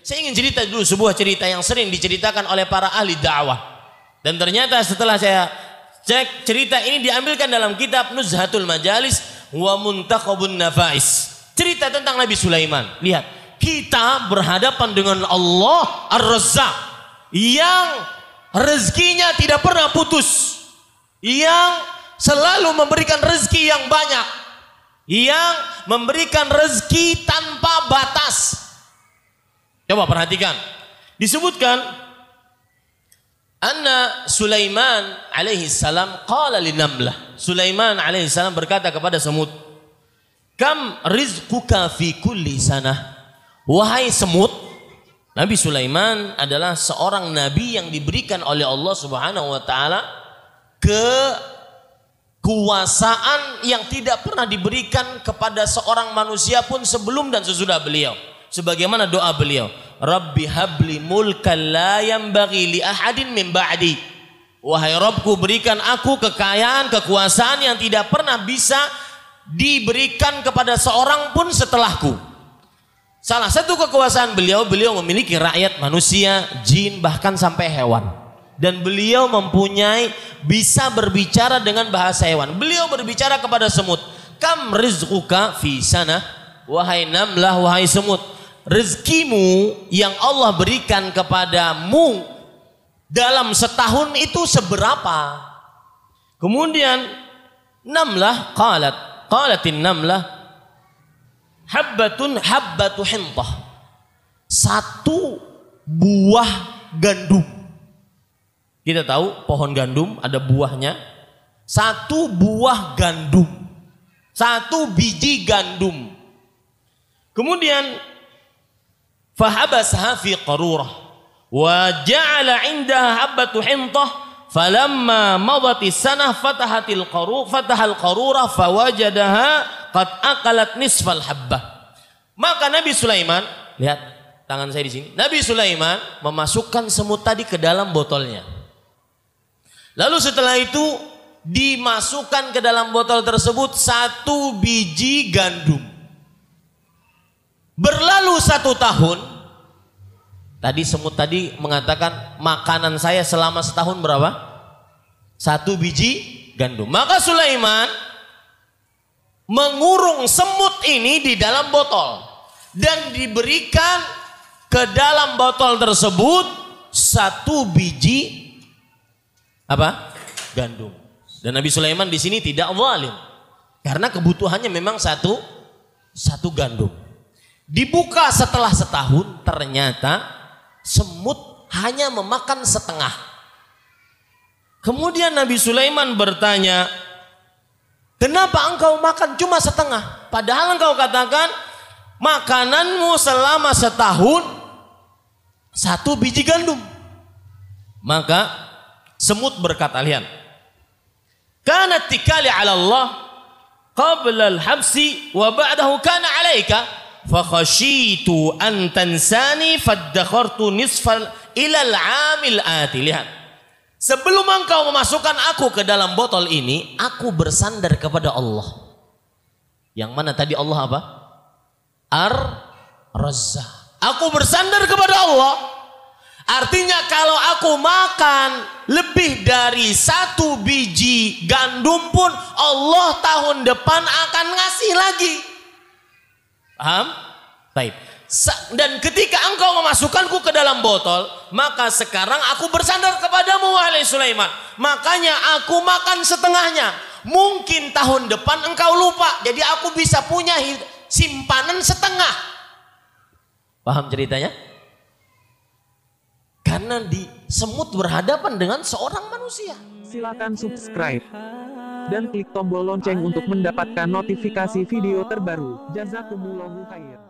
Saya ingin cerita dulu sebuah cerita yang sering diceritakan oleh para ahli dakwah. Dan ternyata setelah saya cek cerita ini diambilkan dalam kitab Nuzhatul Majalis wa Muntakhabun Nafais. Cerita tentang Nabi Sulaiman. Lihat, kita berhadapan dengan Allah Ar-Razzaq yang rezekinya tidak pernah putus. Yang selalu memberikan rezeki yang banyak. Yang memberikan rezeki tanpa batas Coba perhatikan. Disebutkan Anna Sulaiman alaihi salam qala linamlah. Sulaiman alaihi salam berkata kepada semut, "Kam rizquka fi kulli sanah?" Wahai semut, Nabi Sulaiman adalah seorang nabi yang diberikan oleh Allah Subhanahu wa taala kekuasaan yang tidak pernah diberikan kepada seorang manusia pun sebelum dan sesudah beliau sebagaimana doa beliau Rabbi habli mulkan la bagi li ahadin min ba'di wahai Rabbku berikan aku kekayaan kekuasaan yang tidak pernah bisa diberikan kepada seorang pun setelahku salah satu kekuasaan beliau beliau memiliki rakyat manusia jin bahkan sampai hewan dan beliau mempunyai bisa berbicara dengan bahasa hewan. Beliau berbicara kepada semut, "Kam rizquka fi sana?" Wahai namlah, wahai semut, rezekimu yang Allah berikan kepadamu dalam setahun itu seberapa? Kemudian namlah qalat qalatin namlah habbatun habbatu hintah. Satu buah gandum. Kita tahu pohon gandum ada buahnya. Satu buah gandum. Satu biji gandum. Kemudian فحبسها في قرورة وجعل عندها حبة حنطة فلما مضت السنة فتحت القرورة فتح القرورة فوجدها قد qad نصف الحبة maka Nabi Sulaiman lihat tangan saya di sini Nabi Sulaiman memasukkan semut tadi ke dalam botolnya lalu setelah itu dimasukkan ke dalam botol tersebut satu biji gandum berlalu satu tahun Tadi semut tadi mengatakan makanan saya selama setahun berapa? Satu biji gandum. Maka Sulaiman mengurung semut ini di dalam botol dan diberikan ke dalam botol tersebut satu biji apa? gandum. Dan Nabi Sulaiman di sini tidak zalim karena kebutuhannya memang satu satu gandum. Dibuka setelah setahun ternyata semut hanya memakan setengah. Kemudian Nabi Sulaiman bertanya, "Kenapa engkau makan cuma setengah? Padahal engkau katakan makananmu selama setahun satu biji gandum." Maka semut berkata, "Lihat, kana tikali 'ala Allah qabla al hamsi wa ba'dahu kana 'alaika." fakhashitu an tansani faddakhartu nisfal al amil ati lihat sebelum engkau memasukkan aku ke dalam botol ini aku bersandar kepada Allah yang mana tadi Allah apa ar -raza. aku bersandar kepada Allah Artinya kalau aku makan lebih dari satu biji gandum pun Allah tahun depan akan ngasih lagi. Paham? Baik. Dan ketika engkau memasukkanku ke dalam botol, maka sekarang aku bersandar kepadamu wahai Sulaiman. Makanya aku makan setengahnya. Mungkin tahun depan engkau lupa, jadi aku bisa punya simpanan setengah. Paham ceritanya? Karena di semut berhadapan dengan seorang manusia. Silakan subscribe dan klik tombol lonceng untuk mendapatkan notifikasi video terbaru. Jazakumullahu khair.